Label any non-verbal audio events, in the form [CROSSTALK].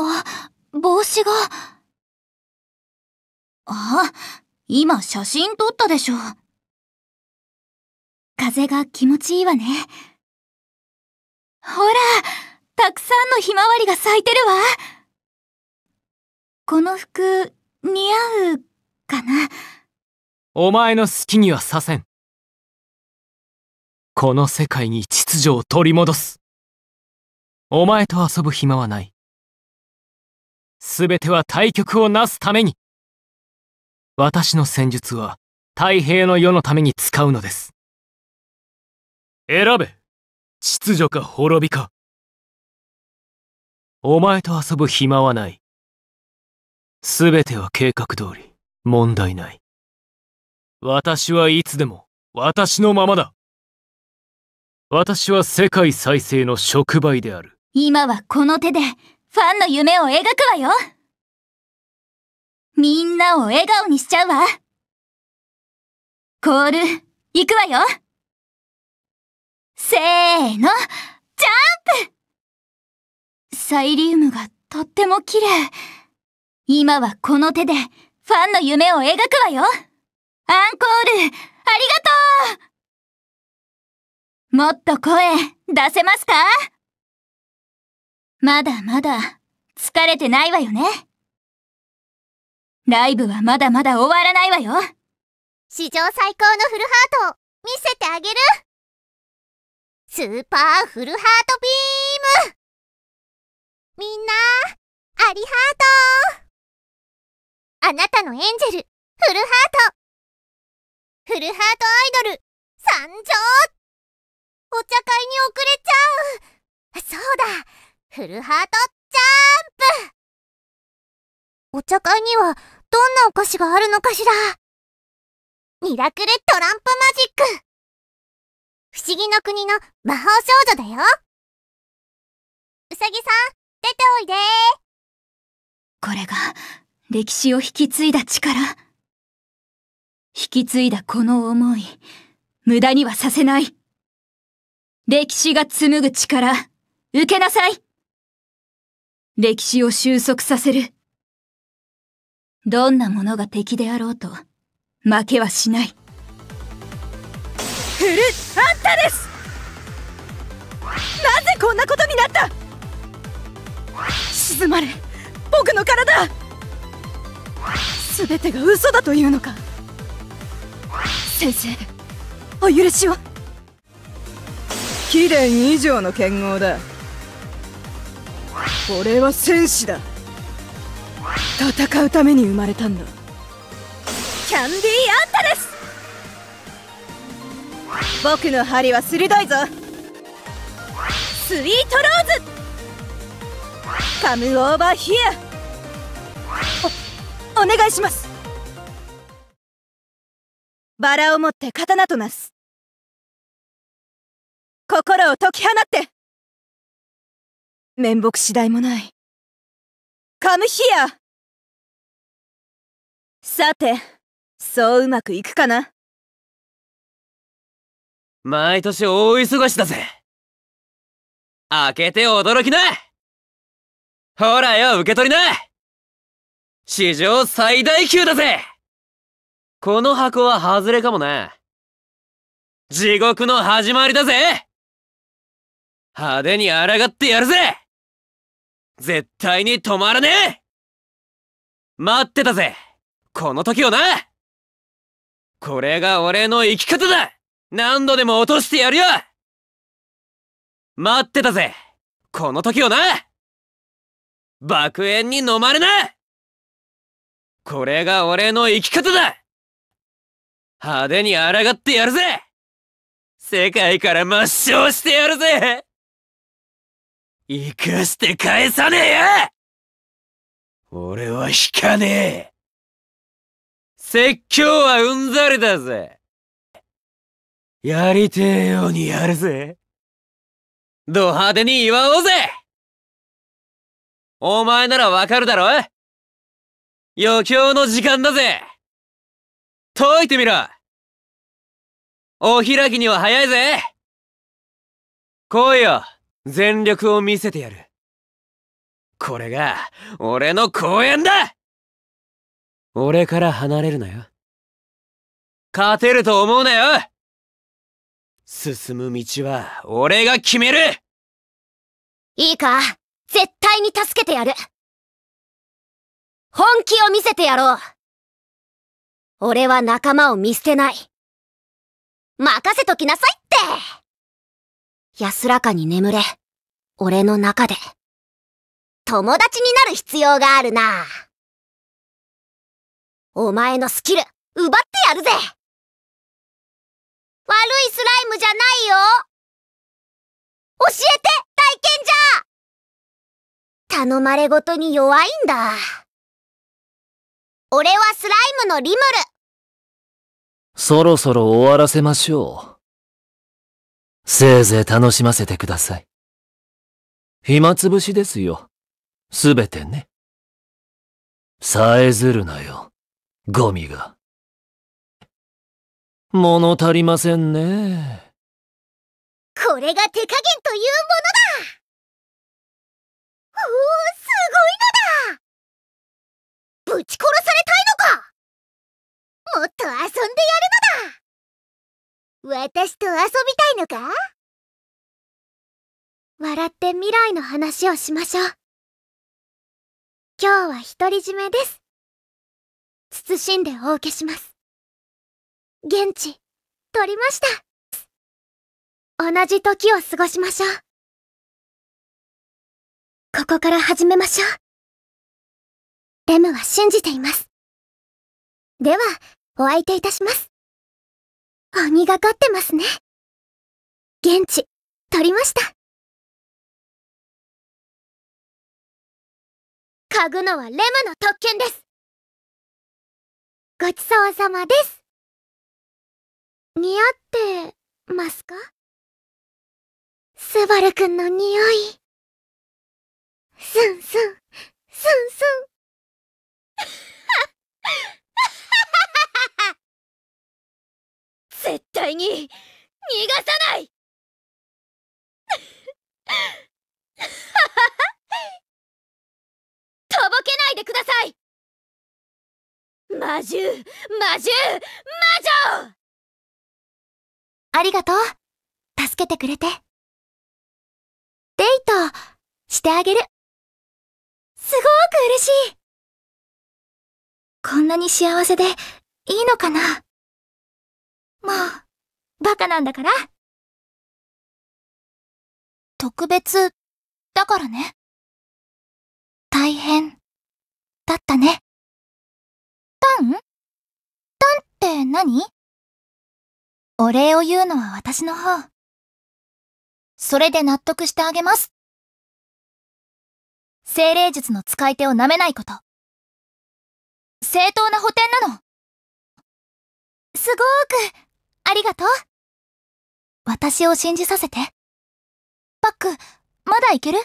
あ、帽子が。あ、今写真撮ったでしょ。風が気持ちいいわね。ほら、たくさんのひまわりが咲いてるわ。この服、似合う、かな。お前の好きにはさせん。この世界に秩序を取り戻す。お前と遊ぶ暇はない。全ては対局をなすために私の戦術は太平の世のために使うのです選べ秩序か滅びかお前と遊ぶ暇はない全ては計画通り問題ない私はいつでも私のままだ私は世界再生の触媒である今はこの手でファンの夢を描くわよみんなを笑顔にしちゃうわコール、行くわよせーの、ジャンプサイリウムがとっても綺麗。今はこの手でファンの夢を描くわよアンコール、ありがとうもっと声出せますかまだまだ、疲れてないわよね。ライブはまだまだ終わらないわよ。史上最高のフルハートを見せてあげるスーパーフルハートビームみんな、ありハートあなたのエンジェル、フルハートフルハートアイドル、参上お茶会に遅れちゃうそうだフルハートジャンプお茶会にはどんなお菓子があるのかしらミラクルトランプマジック不思議の国の魔法少女だようさぎさん、出ておいでこれが歴史を引き継いだ力引き継いだこの思い、無駄にはさせない歴史が紡ぐ力、受けなさい歴史を収束させる。どんなものが敵であろうと、負けはしない。古あんたですなぜこんなことになった沈まれ僕の体全てが嘘だというのか先生お許しを貴殿以上の剣豪だ俺は戦士だ戦うために生まれたんだキャンディーアンタです僕の針は鋭いぞスイートローズカムオーバーヒアおお願いしますバラを持って刀となす心を解き放って面目次第もない。カムヒアさて、そううまくいくかな毎年大忙しだぜ。開けて驚きなほらよ、受け取りな史上最大級だぜこの箱は外れかもな。地獄の始まりだぜ派手に抗ってやるぜ絶対に止まらねえ待ってたぜこの時をなこれが俺の生き方だ何度でも落としてやるよ待ってたぜこの時をな爆炎に飲まれなこれが俺の生き方だ派手に抗ってやるぜ世界から抹消してやるぜ生かして返さねえよ俺は引かねえ説教はうんざりだぜやりてえようにやるぜド派手に祝おうぜお前ならわかるだろ余興の時間だぜ解いてみろお開きには早いぜ来いよ全力を見せてやるこれが俺の公演だ俺から離れるなよ勝てると思うなよ進む道は俺が決めるいいか絶対に助けてやる本気を見せてやろう俺は仲間を見捨てない任せときなさいって安らかに眠れ。俺の中で。友達になる必要があるな。お前のスキル、奪ってやるぜ悪いスライムじゃないよ教えて体験じゃ頼まれごとに弱いんだ。俺はスライムのリムルそろそろ終わらせましょう。せいぜい楽しませてください。暇つぶしですよ。すべてね。さえずるなよ、ゴミが。物足りませんね。これが手加減というものだおー、すごいのだぶち殺されたいのかもっと遊んでやるのだ私と遊びたいのか笑って未来の話をしましょう。今日は独り占めです。謹んでお受けします。現地、取りました。同じ時を過ごしましょう。ここから始めましょう。レムは信じています。では、お相手いたします。鬼がかってますね。現地、取りました。嗅ぐのはレムの特権です。ごちそうさまです。似合ってますかスバルくんの匂い。スンスン、スンスン。絶対に逃がさない [LAUGHS] とぼけないでください魔獣魔獣魔女ありがとう助けてくれてデートしてあげるすごく嬉しいこんなに幸せでいいのかなもう、バカなんだから。特別、だからね。大変、だったね。タンタンって何お礼を言うのは私の方。それで納得してあげます。精霊術の使い手を舐めないこと。正当な補填なの。すごーくありがとう。私を信じさせて。パック、まだいける